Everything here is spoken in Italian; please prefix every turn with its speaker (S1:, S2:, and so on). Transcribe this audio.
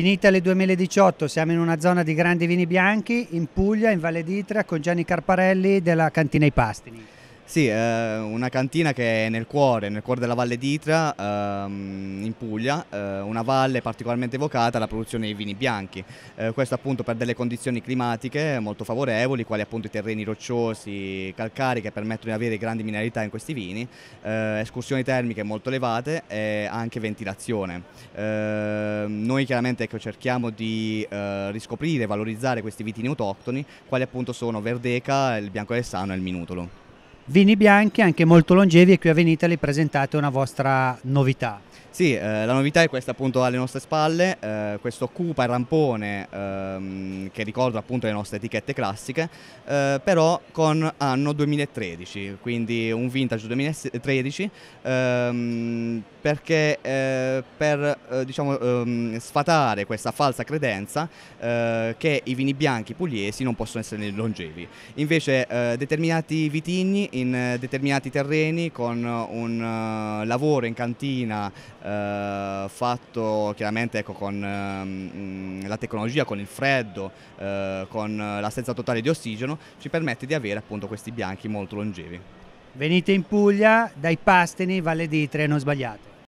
S1: Finita le 2018 siamo in una zona di grandi vini bianchi in Puglia, in Valle d'Itria, con Gianni Carparelli della Cantina I Pastini.
S2: Sì, eh, una cantina che è nel cuore, nel cuore della Valle d'Itra, ehm, in Puglia, eh, una valle particolarmente evocata alla produzione di vini bianchi, eh, questo appunto per delle condizioni climatiche molto favorevoli, quali appunto i terreni rocciosi, calcari che permettono di avere grandi mineralità in questi vini, eh, escursioni termiche molto elevate e anche ventilazione. noi chiaramente ecco, cerchiamo di riscoprire e valorizzare questi vitini autoctoni, quali appunto sono Verdeca, il Bianco Alessano e il Minutolo. Vini
S1: bianchi anche molto longevi e qui a Venitali presentate una vostra novità.
S2: Sì, eh, la novità è questa appunto alle nostre spalle, eh, questo cupa rampone ehm, che ricorda appunto le nostre etichette classiche, eh, però con anno 2013, quindi un vintage 2013, ehm, perché eh, per eh, diciamo, ehm, sfatare questa falsa credenza eh, che i vini bianchi pugliesi non possono essere longevi. Invece determinati vitigni in eh, determinati terreni con un eh, lavoro in cantina eh, fatto chiaramente ecco, con ehm, mm, la tecnologia, con il freddo, con l'assenza totale di ossigeno, ci permette di avere appunto questi bianchi molto longevi. Venite in Puglia, dai Pastini,
S1: Valle d'Itria, non sbagliate.